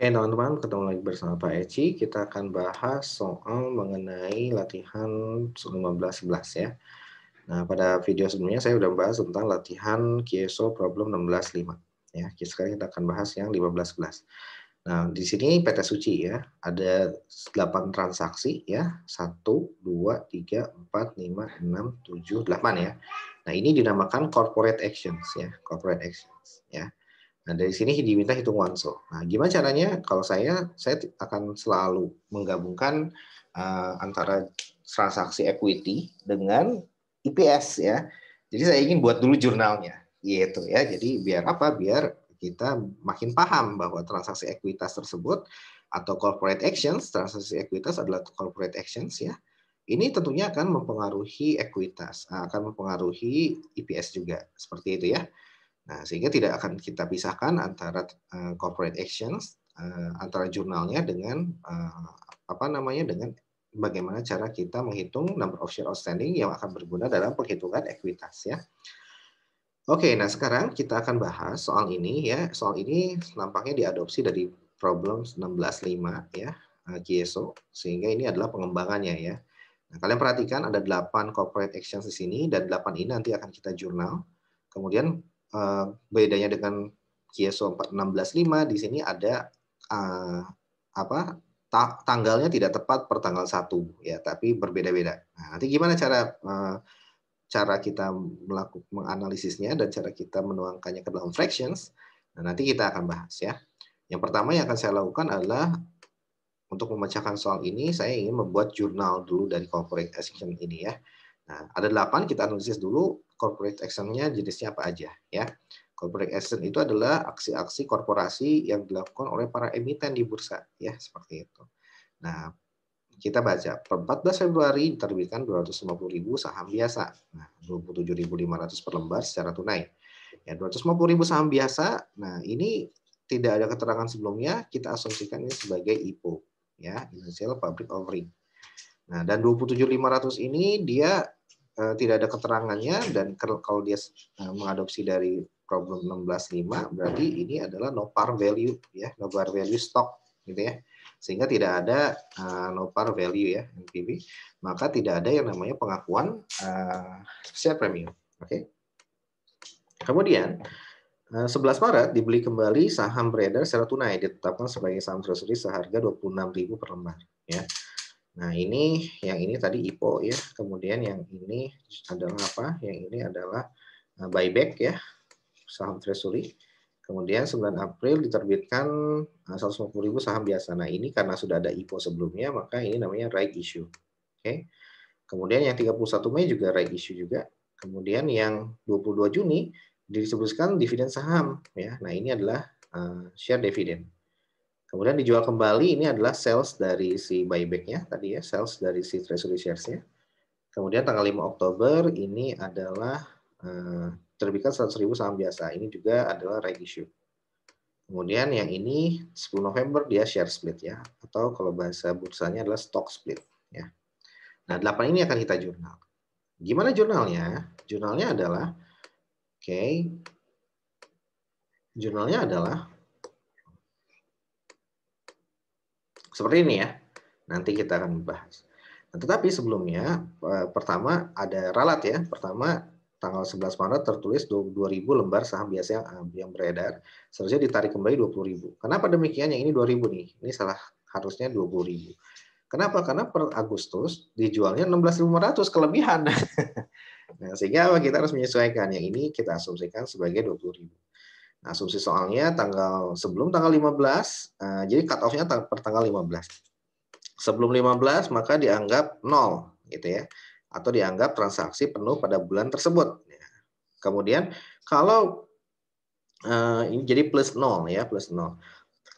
Oke teman-teman, ketemu lagi bersama Pak Eci. Kita akan bahas soal mengenai latihan 15-11 ya. Nah pada video sebelumnya saya sudah bahas tentang latihan Kieso problem 16-5. Ya, sekarang kita akan bahas yang 15-11. Nah di sini PT Suci ya, ada 8 transaksi ya. 1, 2, 3, 4, 5, 6, 7, 8 ya. Nah ini dinamakan corporate actions ya. Corporate actions ya. Nah, dari sini diminta hitung wanso. Nah, gimana caranya? Kalau saya, saya akan selalu menggabungkan uh, antara transaksi equity dengan IPS ya. Jadi saya ingin buat dulu jurnalnya, yaitu ya. Jadi biar apa? Biar kita makin paham bahwa transaksi ekuitas tersebut atau corporate actions, transaksi ekuitas adalah corporate actions ya. Ini tentunya akan mempengaruhi ekuitas, akan mempengaruhi IPS juga, seperti itu ya. Nah, sehingga tidak akan kita pisahkan antara eh, corporate actions eh, antara jurnalnya dengan eh, apa namanya dengan bagaimana cara kita menghitung number of share outstanding yang akan berguna dalam perhitungan ekuitas ya. Oke, nah sekarang kita akan bahas soal ini ya. Soal ini nampaknya diadopsi dari problem 16.5 ya, GSO sehingga ini adalah pengembangannya ya. Nah, kalian perhatikan ada 8 corporate actions di sini dan 8 ini nanti akan kita jurnal. Kemudian uh, bedanya dengan Kieso 4165 di sini ada uh, apa ta tanggalnya tidak tepat per tanggal 1 ya tapi berbeda-beda. Nah, nanti gimana cara uh, cara kita melakukan menganalisisnya dan cara kita menuangkannya ke dalam fractions. Nah, nanti kita akan bahas ya. Yang pertama yang akan saya lakukan adalah untuk memecahkan soal ini saya ingin membuat jurnal dulu dari corporate action ini ya. Nah, ada delapan, kita analisis dulu corporate actionnya jenisnya apa aja. ya. Corporate action itu adalah aksi-aksi korporasi yang dilakukan oleh para emiten di bursa. ya Seperti itu. Nah, kita baca per 14 Februari diterbitkan 250.000 saham biasa. Nah, 27.500 per lembar secara tunai. Ya, 250.000 saham biasa. Nah, ini tidak ada keterangan sebelumnya, kita asumsikan ini sebagai IPO, ya, initial public offering. Nah, dan 27.500 ini dia Eh, tidak ada keterangannya dan kalau dia eh, mengadopsi dari problem 16.5 berarti ini adalah no par value ya no par value stock gitu ya sehingga tidak ada uh, no par value ya NPV maka tidak ada yang namanya pengakuan uh, share premium oke okay. kemudian uh, 11 Maret dibeli kembali saham beredar secara tunai ditetapkan sebagai saham treasury seharga 26.000 per lembar ya Nah, ini yang ini tadi IPO ya. Kemudian yang ini adalah apa? Yang ini adalah eh, buyback ya, saham treasury. Kemudian 9 April diterbitkan eh, ribu saham biasa. Nah, ini karena sudah ada IPO sebelumnya, maka ini namanya right issue. Oke. Kemudian yang 31 Mei juga right issue juga. Kemudian yang 22 Juni disebutkan dividen saham ya. Nah, ini adalah eh, share dividend Kemudian dijual kembali ini adalah sales dari si buyback-nya tadi ya, sales dari si treasury shares-nya. Kemudian tanggal 5 Oktober ini adalah uh, terbitkan ribu saham biasa. Ini juga adalah right issue. Kemudian yang ini 10 November dia share split ya atau kalau bahasa bursanya adalah stock split ya. Nah, 8 ini akan kita jurnal. Gimana jurnalnya? Jurnalnya adalah oke. Okay, jurnalnya adalah Seperti ini ya. Nanti kita akan bahas. Nah, tetapi sebelumnya eh, pertama ada ralat ya. Pertama tanggal 11 Maret tertulis 2.000 lembar saham biasa yang, eh, yang beredar, seharusnya ditarik kembali 20.000. Kenapa demikian? Yang ini 2.000 nih. Ini salah harusnya 20.000. Kenapa? Karena per Agustus dijualnya 16.500 kelebihan. nah, sehingga kita harus menyesuaikan. Yang ini kita asumsikan sebagai 20.000. Asumsi soalnya tanggal sebelum tanggal 15, uh, eh, jadi cut off-nya tang per tanggal 15. Sebelum 15 maka dianggap nol gitu ya atau dianggap transaksi penuh pada bulan tersebut. Ya. Kemudian kalau uh, ini jadi plus nol ya, plus nol.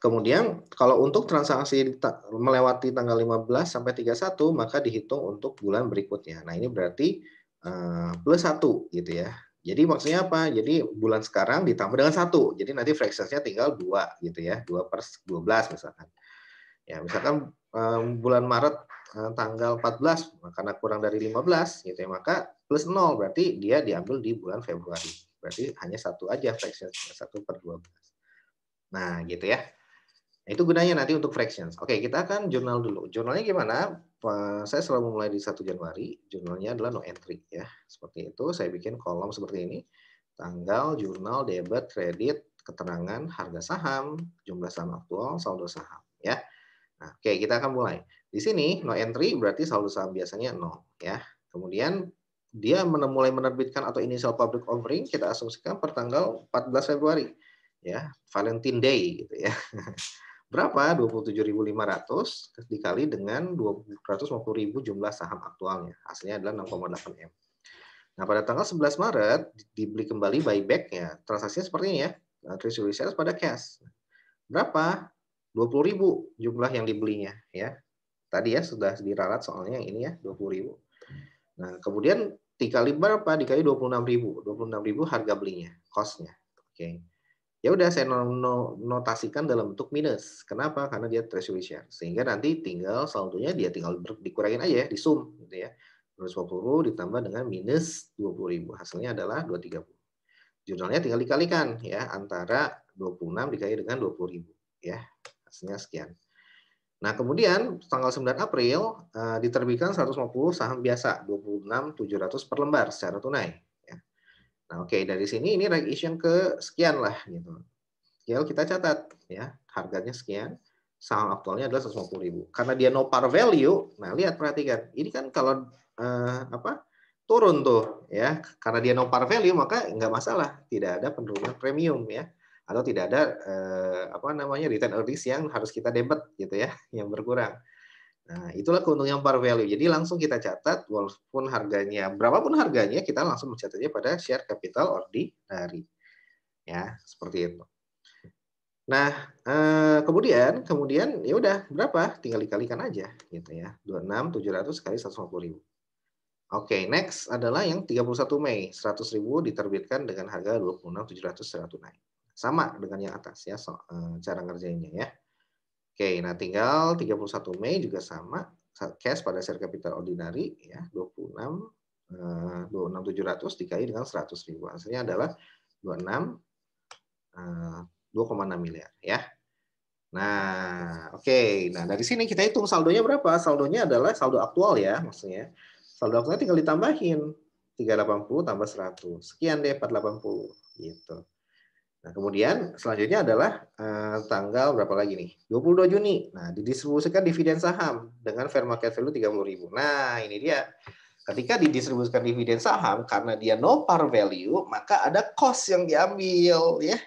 Kemudian kalau untuk transaksi melewati tanggal 15 sampai 31 maka dihitung untuk bulan berikutnya. Nah, ini berarti uh, plus satu gitu ya. Jadi maksudnya apa? Jadi bulan sekarang ditambah dengan satu. Jadi nanti fractionsnya tinggal dua gitu ya, dua per dua belas misalkan. Ya misalkan um, bulan Maret uh, tanggal 14 karena kurang dari 15 gitu ya maka plus nol berarti dia diambil di bulan Februari. Berarti hanya satu aja fractions, satu per dua belas. Nah gitu ya. itu gunanya nanti untuk fractions. Oke kita akan jurnal dulu. Jurnalnya gimana? saya selalu mulai di 1 Januari, jurnalnya adalah no entry ya. Seperti itu saya bikin kolom seperti ini. Tanggal, jurnal, debit, kredit, keterangan harga saham, jumlah saham aktual, saldo saham ya. Nah, oke, kita akan mulai. Di sini no entry berarti saldo saham biasanya nol ya. Kemudian dia mulai menerbitkan atau initial public offering kita asumsikan per tanggal 14 Februari ya, Valentine Day gitu ya. Berapa? 27.500 dikali dengan 250.000 jumlah saham aktualnya. Hasilnya adalah 6,8 M. Nah, pada tanggal 11 Maret dibeli kembali buyback-nya. Transaksinya seperti ini ya. Nah, treasury shares pada cash. Berapa? 20.000 jumlah yang dibelinya ya. Tadi ya sudah diralat soalnya yang ini ya 20.000. Nah, kemudian dikali berapa? Dikali 26.000. 26.000 harga belinya, costnya. Oke. Okay ya udah saya notasikan dalam bentuk minus. Kenapa? Karena dia treasury share. Sehingga nanti tinggal saldonya dia tinggal dikurangin aja ya, di sum gitu ya. 250 ditambah dengan minus 20.000. Hasilnya adalah 230. Jurnalnya tinggal dikalikan ya antara 26 dikali dengan 20.000 ya. Hasilnya sekian. Nah, kemudian tanggal 9 April eh, diterbitkan 150 saham biasa 26.700 per lembar secara tunai Nah, oke okay, dari sini ini right issue yang ke sekian lah gitu. Ya, kita catat ya, harganya sekian, saham aktualnya adalah 150.000. Karena dia no par value, nah lihat perhatikan. Ini kan kalau eh, apa? turun tuh ya. Karena dia no par value maka nggak masalah, tidak ada penurunan premium ya atau tidak ada eh, apa namanya return earnings yang harus kita debet gitu ya, yang berkurang. Nah, itulah keuntungan par value. Jadi langsung kita catat walaupun harganya berapapun harganya kita langsung mencatatnya pada share capital ordinary. Ya, seperti itu. Nah, eh, kemudian kemudian ya udah berapa? Tinggal dikalikan aja gitu ya. 26.700 kali 150.000. Oke, okay, next adalah yang 31 Mei 100.000 diterbitkan dengan harga 26.700 secara tunai. Sama dengan yang atas ya so, eh, cara ngerjainnya ya. Oke, nah tinggal 31 Mei juga sama cash pada share capital ordinary ya 26 26700 dikali dengan 100 ribu hasilnya adalah 26 2,6 eh, miliar ya. Nah, oke. Okay. Nah, dari sini kita hitung saldonya berapa? Saldonya adalah saldo aktual ya, maksudnya. Saldo aktualnya tinggal ditambahin. 380 tambah 100. Sekian deh 480 gitu. Nah, kemudian selanjutnya adalah uh, tanggal berapa lagi nih? 22 Juni. Nah, didistribusikan dividen saham dengan fair market value 30.000. Nah, ini dia. Ketika didistribusikan dividen saham karena dia no par value, maka ada cost yang diambil ya.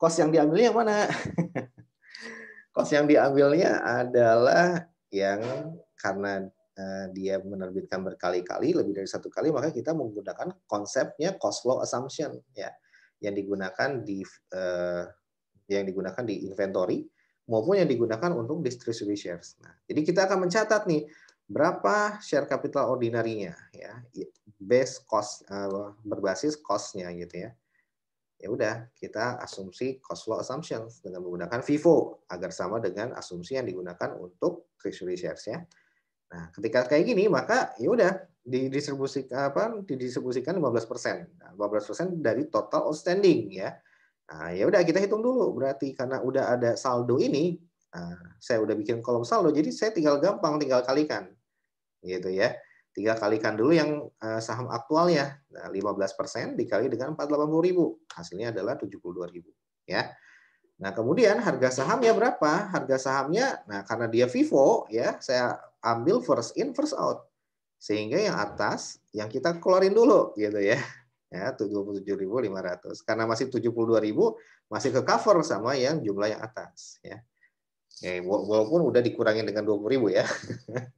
Cost yang diambilnya yang mana? cost yang diambilnya adalah yang karena eh, dia menerbitkan berkali-kali lebih dari satu kali maka kita menggunakan konsepnya cost flow assumption ya yang digunakan di uh, yang digunakan di inventory maupun yang digunakan untuk distribusi shares. Nah, jadi kita akan mencatat nih berapa share capital ordinarinya ya base cost eh, berbasis costnya gitu ya. Ya udah kita asumsi cost flow assumptions dengan menggunakan FIFO agar sama dengan asumsi yang digunakan untuk treasury shares ya. Nah, ketika kayak gini maka ya udah didistribusikan apa didistribusikan 15 persen 15 nah, persen dari total outstanding ya nah, ya udah kita hitung dulu berarti karena udah ada saldo ini nah, saya udah bikin kolom saldo jadi saya tinggal gampang tinggal kalikan gitu ya tinggal kalikan dulu yang eh, saham aktualnya nah, 15 persen dikali dengan 480 ribu hasilnya adalah 72 ribu ya Nah, kemudian harga sahamnya berapa? Harga sahamnya, nah karena dia Vivo ya, saya ambil first in first out. Sehingga yang atas yang kita keluarin dulu gitu ya. Ya, 27.500. Karena masih 72.000 masih ke cover sama yang jumlah yang atas ya. Oke, walaupun udah dikurangin dengan 20.000 ya.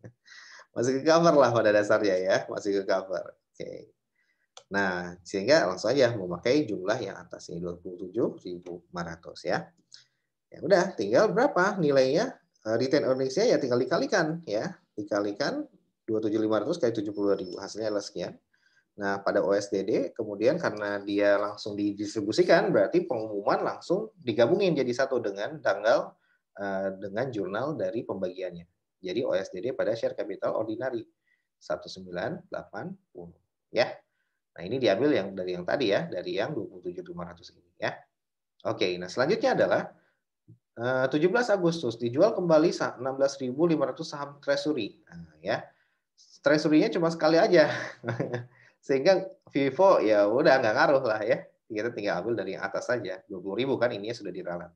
masih ke cover lah pada dasarnya ya, masih ke cover. Oke. Nah, sehingga langsung aja memakai jumlah yang atas ini 27.500 ya. Ya udah, tinggal berapa nilainya? Eh, return earnings-nya ya tinggal dikalikan ya. Dikalikan 27500 kali 72.000 hasilnya adalah sekian. Nah, pada OSDD kemudian karena dia langsung didistribusikan berarti pengumuman langsung digabungin jadi satu dengan tanggal eh, dengan jurnal dari pembagiannya. Jadi OSDD pada share capital ordinary 1980 ya. Nah, ini diambil yang dari yang tadi ya, dari yang 27500 ini ya. Oke, nah selanjutnya adalah 17 eh, Agustus dijual kembali 16.500 saham treasury. Nah, ya treasury-nya cuma sekali aja. Sehingga Vivo ya udah nggak ngaruh lah ya. Kita tinggal ambil dari yang atas saja. puluh ribu kan ini sudah diralat.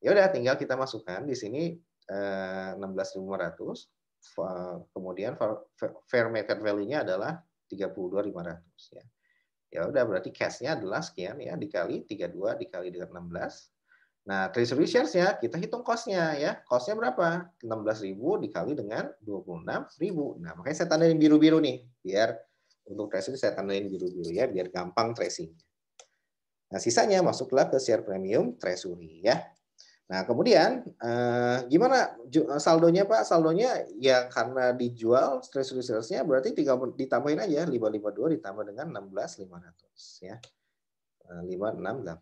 Ya udah tinggal kita masukkan di sini 16.500 eh, kemudian fair market value-nya adalah 32.500 ya. Ya udah berarti cash-nya adalah sekian ya dikali 32 dikali dengan 16 Nah, treasury shares-nya kita hitung cost-nya ya. Cost-nya berapa? 16.000 dikali dengan 26.000. Nah, makanya saya tandain biru-biru nih biar untuk treasury saya tandain biru-biru ya biar gampang tracing. Nah, sisanya masuklah ke share premium treasury ya. Nah, kemudian eh, gimana saldonya Pak? Saldonya ya karena dijual treasury research nya berarti tiga, ditambahin aja 552 ditambah dengan 16.500 ya. 568. Eh,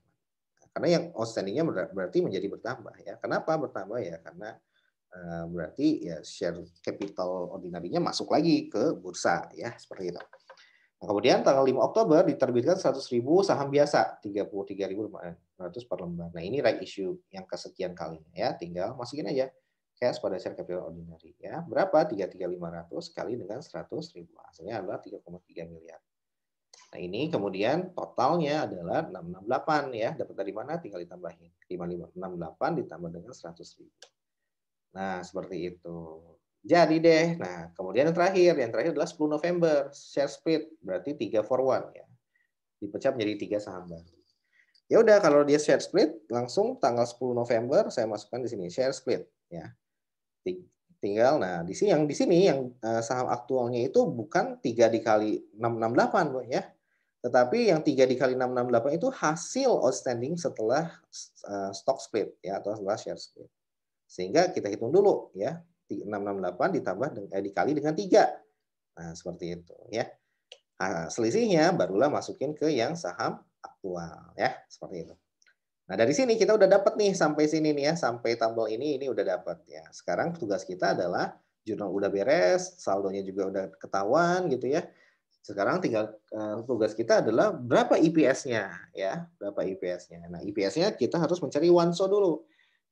karena yang outstandingnya berarti menjadi bertambah ya. Kenapa bertambah ya? Karena eh, berarti ya share capital ordinarinya masuk lagi ke bursa ya seperti itu. Nah, kemudian tanggal 5 Oktober diterbitkan 100.000 saham biasa 33.500 per lembar. Nah, ini right issue yang kesekian kalinya ya. Tinggal masukin aja cash pada share capital ordinary ya. Berapa? 33500 kali dengan 100.000. Hasilnya adalah 3,3 miliar. Nah, ini kemudian totalnya adalah 668 ya. Dapat dari mana? Tinggal ditambahin. delapan ditambah dengan 100 ribu. Nah, seperti itu. Jadi deh. Nah, kemudian yang terakhir. Yang terakhir adalah 10 November. Share split. Berarti 3 for 1 ya. Dipecah menjadi 3 saham baru. Ya udah kalau dia share split langsung tanggal 10 November saya masukkan di sini share split ya. Tinggal nah di sini yang di sini yang uh, saham aktualnya itu bukan tiga dikali 668 Bu ya. Tetapi yang tiga dikali 668 itu hasil outstanding setelah uh, stock split ya atau setelah share split. Sehingga kita hitung dulu ya. 668 ditambah eh, dikali dengan tiga Nah, seperti itu ya. Nah, selisihnya barulah masukin ke yang saham aktual ya, seperti itu. Nah, dari sini kita udah dapat nih sampai sini nih ya, sampai tombol ini ini udah dapat ya. Sekarang tugas kita adalah jurnal udah beres, saldonya juga udah ketahuan gitu ya. Sekarang tinggal uh, tugas kita adalah berapa IPS-nya ya, berapa IPS-nya. Nah, IPS-nya kita harus mencari wanso dulu.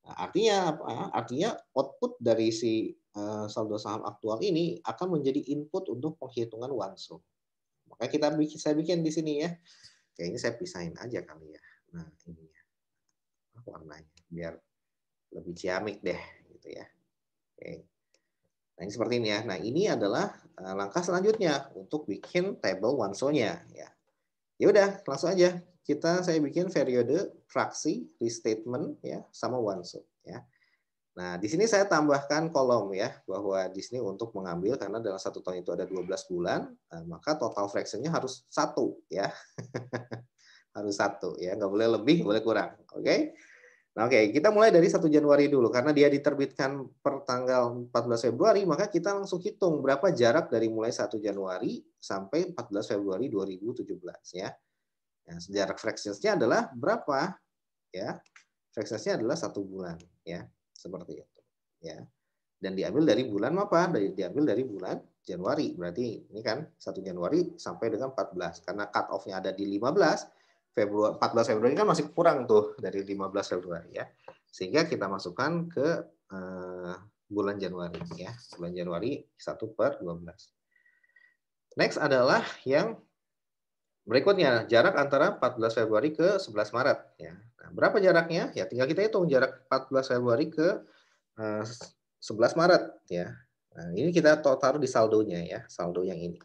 Nah, artinya apa? Artinya output dari si uh, saldo saham aktual ini akan menjadi input untuk penghitungan wanso. Makanya kita bikin saya bikin di sini ya. Kayaknya saya pisahin aja kali ya. Nah, ini warnanya biar lebih ciamik deh gitu ya. Oke. Nah, ini seperti ini ya. Nah, ini adalah eh, langkah selanjutnya untuk bikin table show nya ya. Ya udah, langsung aja kita saya bikin periode fraksi restatement ya sama one show ya. Nah, di sini saya tambahkan kolom ya bahwa di sini untuk mengambil karena dalam satu tahun itu ada 12 bulan, eh, maka total fraksinya harus satu ya. harus satu ya, nggak boleh lebih, boleh kurang. Oke. Okay? Nah, oke, okay. kita mulai dari 1 Januari dulu karena dia diterbitkan per tanggal 14 Februari, maka kita langsung hitung berapa jarak dari mulai 1 Januari sampai 14 Februari 2017 ya. Nah, jarak fractionsnya adalah berapa? Ya. Fractionsnya adalah satu bulan ya, seperti itu ya. Dan diambil dari bulan apa? Dari diambil dari bulan Januari. Berarti ini kan 1 Januari sampai dengan 14 karena cut off-nya ada di 15 Februari 14 Februari kan masih kurang tuh dari 15 Februari ya. Sehingga kita masukkan ke eh, bulan Januari ya. Bulan Januari 1 per 12. Next adalah yang berikutnya jarak antara 14 Februari ke 11 Maret ya. Nah, berapa jaraknya? Ya tinggal kita hitung jarak 14 Februari ke 11 eh, Maret ya. Nah, ini kita taruh di saldonya ya, saldo yang ini.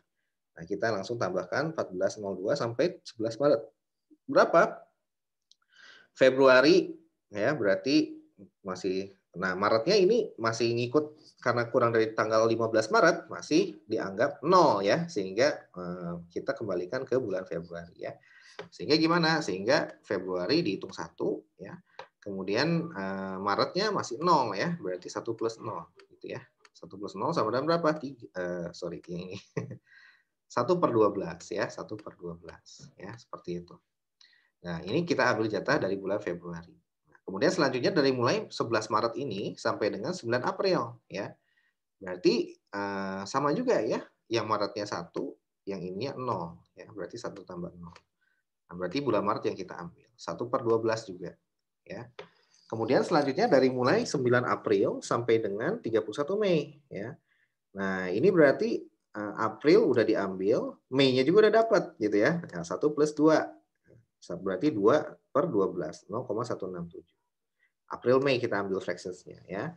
Nah, kita langsung tambahkan 1402 sampai 11 Maret berapa? Februari ya berarti masih nah Maretnya ini masih ngikut karena kurang dari tanggal 15 Maret masih dianggap nol ya sehingga eh, kita kembalikan ke bulan Februari ya. Sehingga gimana? Sehingga Februari dihitung satu ya. Kemudian eh, Maretnya masih nol ya, berarti satu plus nol gitu ya. Satu plus nol sama dengan berapa? Tiga, eh, sorry, ini. satu per dua belas ya, satu per dua belas ya, seperti itu. Nah, ini kita ambil jatah dari bulan Februari. Nah, kemudian selanjutnya dari mulai 11 Maret ini sampai dengan 9 April ya. Berarti eh, sama juga ya, yang Maretnya satu, yang ini nol ya. Berarti satu tambah nol. Nah, berarti bulan Maret yang kita ambil. 1 per 12 juga ya. Kemudian selanjutnya dari mulai 9 April sampai dengan 31 Mei ya. Nah, ini berarti eh, April udah diambil, Mei-nya juga udah dapat gitu ya. Nah, 1 plus 2 Berarti 2 per 12, 0,167. April Mei kita ambil fractionsnya ya.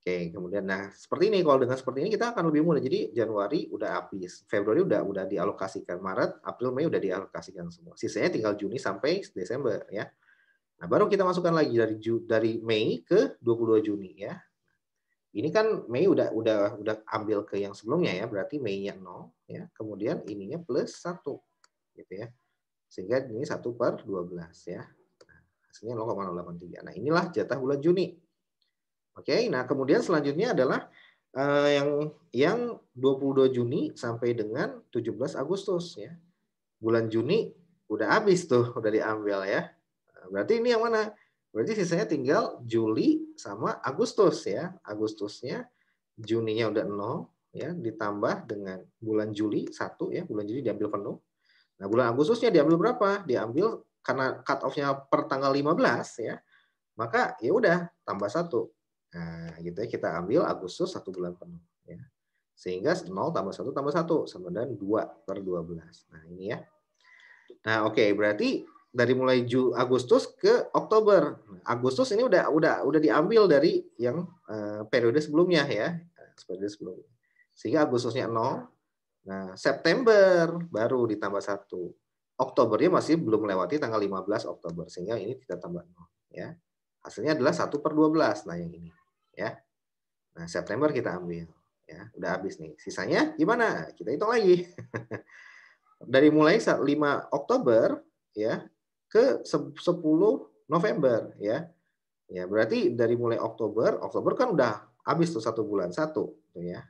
Oke, kemudian nah seperti ini kalau dengan seperti ini kita akan lebih mudah. Jadi Januari udah habis, Februari udah udah dialokasikan, Maret, April, Mei udah dialokasikan semua. Sisanya tinggal Juni sampai Desember ya. Nah, baru kita masukkan lagi dari dari Mei ke 22 Juni ya. Ini kan Mei udah udah udah ambil ke yang sebelumnya ya, berarti Mei-nya 0 ya. Kemudian ininya plus 1 gitu ya. Sehingga ini 1 per 12 ya. Nah, hasilnya 0,083. Nah inilah jatah bulan Juni. Oke, nah kemudian selanjutnya adalah eh, yang yang yang 22 Juni sampai dengan 17 Agustus ya. Bulan Juni udah habis tuh, udah diambil ya. Berarti ini yang mana? Berarti sisanya tinggal Juli sama Agustus ya. Agustusnya Juninya udah 0 ya ditambah dengan bulan Juli 1 ya, bulan Juli diambil penuh. Nah, bulan Agustusnya diambil berapa? Diambil karena cut off-nya per tanggal 15 ya. Maka ya udah tambah satu. Nah, gitu ya kita ambil Agustus satu bulan penuh ya. Sehingga 0 tambah 1 tambah 1 sama dengan 2 per 12. Nah, ini ya. Nah, oke okay, berarti dari mulai Ju Agustus ke Oktober. Agustus ini udah udah udah diambil dari yang uh, periode sebelumnya ya, periode sebelumnya. Sehingga Agustusnya 0, Nah, September baru ditambah satu. Oktobernya masih belum melewati tanggal 15 Oktober, sehingga ini kita tambah 0. Ya. Hasilnya adalah 1 per 12, nah yang ini. ya. Nah, September kita ambil. ya Udah habis nih. Sisanya gimana? Kita hitung lagi. Dari mulai 5 Oktober ya ke 10 November. ya Ya, berarti dari mulai Oktober, Oktober kan udah habis tuh satu bulan, satu. Ya.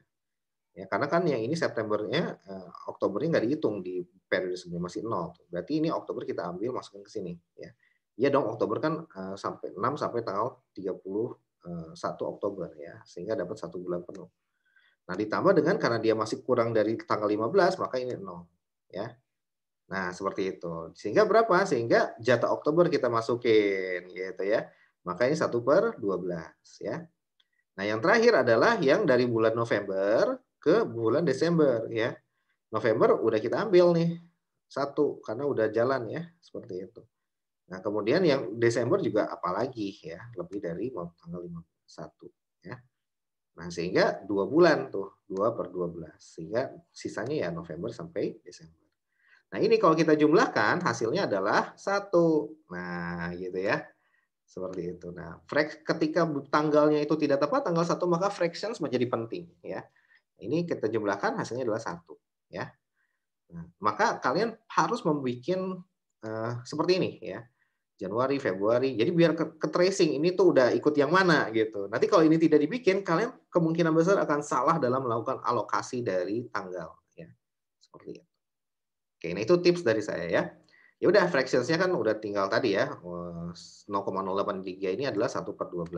Ya, karena kan yang ini Septembernya, eh, Oktobernya nggak dihitung di periode sebelumnya masih nol. Berarti ini Oktober kita ambil masukin ke sini. Ya, ya dong Oktober kan eh, sampai 6 sampai tanggal 31 eh, Oktober ya, sehingga dapat satu bulan penuh. Nah ditambah dengan karena dia masih kurang dari tanggal 15 maka ini nol. Ya, nah seperti itu. Sehingga berapa? Sehingga jatah Oktober kita masukin gitu ya. Maka ini satu per 12 ya. Nah yang terakhir adalah yang dari bulan November ke bulan Desember ya. November udah kita ambil nih satu karena udah jalan ya seperti itu. Nah kemudian yang Desember juga apalagi ya lebih dari tanggal 51 ya. Nah sehingga dua bulan tuh dua per 12 sehingga sisanya ya November sampai Desember. Nah ini kalau kita jumlahkan hasilnya adalah satu. Nah gitu ya seperti itu. Nah, ketika tanggalnya itu tidak tepat tanggal satu maka fractions menjadi penting ya. Ini kita jumlahkan hasilnya adalah satu, ya. Nah, maka kalian harus membuat uh, seperti ini, ya. Januari, Februari. Jadi biar ke, ke tracing ini tuh udah ikut yang mana gitu. Nanti kalau ini tidak dibikin, kalian kemungkinan besar akan salah dalam melakukan alokasi dari tanggal, ya. Seperti itu. Oke, nah itu tips dari saya ya. Ya udah, fractionsnya kan udah tinggal tadi ya. 0,083 eh, ini adalah 1 per 12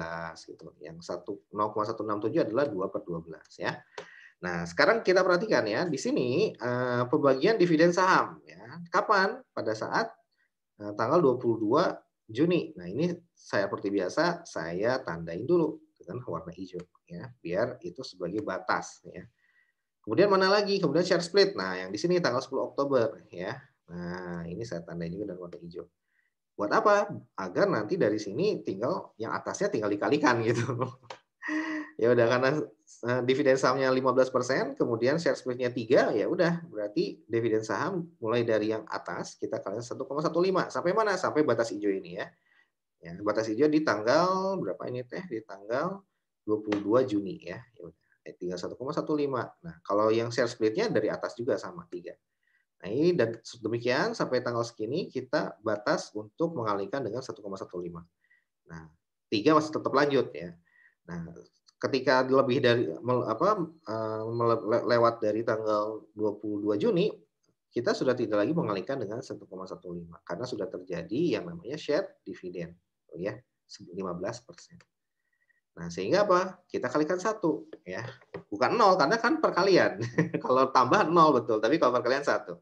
gitu. Yang 1 0,167 adalah 2 per 12 ya. Nah, sekarang kita perhatikan ya, di sini uh, pembagian dividen saham ya. Kapan? Pada saat uh, tanggal 22 Juni. Nah, ini saya seperti biasa saya tandain dulu dengan warna hijau ya, biar itu sebagai batas ya. Kemudian mana lagi? Kemudian share split. Nah, yang di sini tanggal 10 Oktober ya. Nah, ini saya tandain juga dengan warna hijau. Buat apa? Agar nanti dari sini tinggal yang atasnya tinggal dikalikan gitu. ya udah karena eh, dividen sahamnya 15%, kemudian share split-nya 3, ya udah berarti dividen saham mulai dari yang atas kita kalian 1,15 sampai mana? Sampai batas hijau ini ya. Ya, batas hijau di tanggal berapa ini teh? Di tanggal 22 Juni ya. Ya udah. Eh, tinggal 1,15. Nah, kalau yang share split-nya dari atas juga sama 3. Nah, ini dan demikian sampai tanggal segini kita batas untuk mengalihkan dengan 1,15. Nah, 3 masih tetap lanjut ya. Nah, ketika lebih dari apa eh, lewat dari tanggal 22 Juni kita sudah tidak lagi mengalihkan dengan 1,15 karena sudah terjadi yang namanya share dividend, oh ya 15 Nah sehingga apa kita kalikan satu ya bukan nol karena kan perkalian kalau tambah nol betul tapi kalau perkalian satu.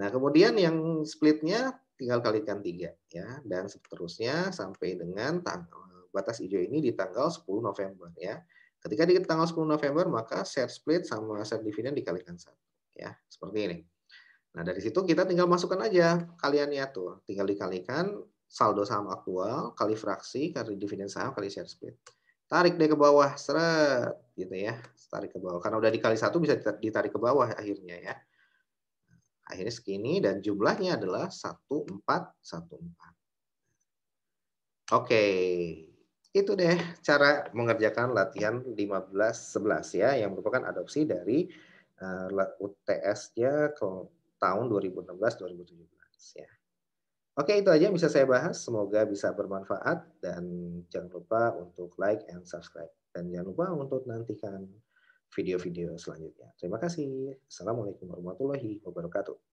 Nah kemudian yang splitnya tinggal kalikan tiga ya dan seterusnya sampai dengan tanggal batas hijau ini di tanggal 10 November ya. Ketika di tanggal 10 November maka share split sama share dividen dikalikan satu ya seperti ini. Nah dari situ kita tinggal masukkan aja kaliannya tuh, tinggal dikalikan saldo saham aktual kali fraksi kali dividen saham kali share split. Tarik deh ke bawah, seret gitu ya, tarik ke bawah. Karena udah dikali satu bisa ditarik ke bawah akhirnya ya. Akhirnya segini dan jumlahnya adalah 1414. Oke itu deh cara mengerjakan latihan 1511 ya yang merupakan adopsi dari uh, eh, UTS-nya ke tahun 2016-2017 ya. Oke, itu aja yang bisa saya bahas. Semoga bisa bermanfaat dan jangan lupa untuk like and subscribe dan jangan lupa untuk nantikan video-video selanjutnya. Terima kasih. Assalamualaikum warahmatullahi wabarakatuh.